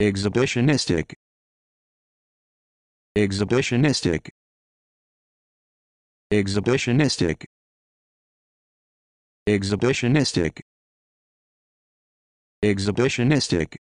exhibitionistic exhibitionistic exhibitionistic exhibitionistic exhibitionistic